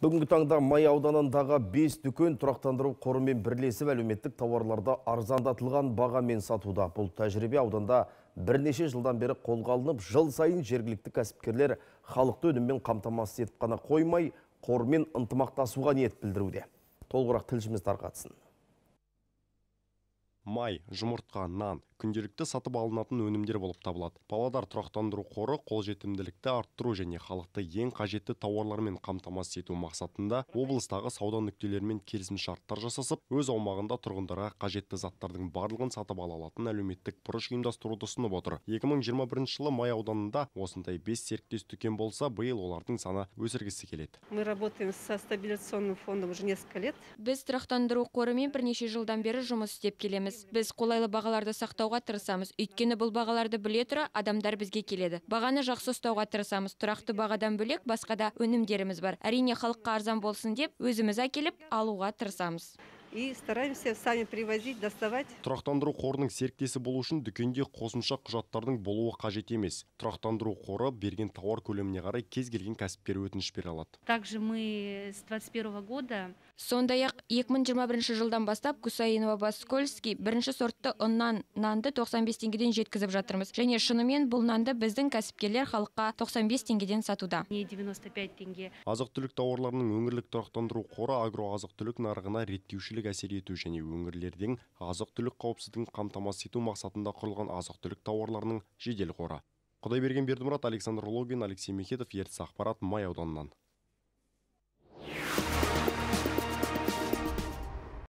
Бүгінгі таңда Май ауданындағы 5 дүкен тұрақтандыру қорымен бірлесіп әлеуметтік тауарларды арзандатылған бағамен сатуда. Бұл тәжірибе ауданда бірнеше жылдан бері қолға алынып, жыл сайын жергілікті кәсіпкерлер халықты өніммен қамтамасыз етіп қана қоймай, қормен ынтымақтасуға ниет білдіруде. Толғырақ тілшіміз тарқатсын май жұмыртқа нан күнделікті сатып алынатын өнімдер болып табылады павлодар тұрақтандыру қоры қолжетімділікті арттыру және халықты ең қажетті тауарлармен қамтамасыз ету мақсатында облыстағы сауда нүктелерімен келісімшарттар жасасып өз аумағында тұрғындарға қажетті заттардың барлығын сатып ала алатын әлеуметтік бұрыш ұйымдастыруды ұсынып отыр 2021 жылы май ауданында осындай бес серіктес дүкен болса биыл олардың саны өсіргісі келеді мы работаем со стабилизационным фондом уже несколько лет біз тұрақтандыру қорымен бірнеше жылдан бері жұмыс істеп келеміз біз қолайлы бағаларды сақтауға тырысамыз өйткені бұл бағаларды біле тұра адамдар бізге келеді бағаны жақсы ұстауға тырысамыз тұрақты бағадан бөлек басқа да өнімдеріміз бар әрине халыққа арзан болсын деп өзіміз әкеліп алуға тырысамыз и стараемся сами привозить доставать тұрақтандыру қорының серіктесі болу үшін дүкенде қосымша құжаттардың болуы қажет емес тұрақтандыру қоры берген тауар көлеміне қарай кез келген кәсіпкер өтініш бере алады также мы с 21 года сондай ақ 2021 жылдан бастап Кусаинова баскольский бірінші сортты ұннан нанды 95 теңгеден жеткізіп жатырмыз және шынымен бұл нанды біздің кәсіпкерлер халыққа 95 теңгеден сатуда не азық түлік тауарларының өңірлік тұрақтандыру қоры агроазық түлік нарығына реттеушілік әсер ету және өңірлердің азық түлік қауіпсіздігін қамтамасыз ету мақсатында құрылған азық түлік тауарларының жедел қоры құдайберген бердімұрат александр Логин, алексей Мехедов ертіс ақпарат май ауданынан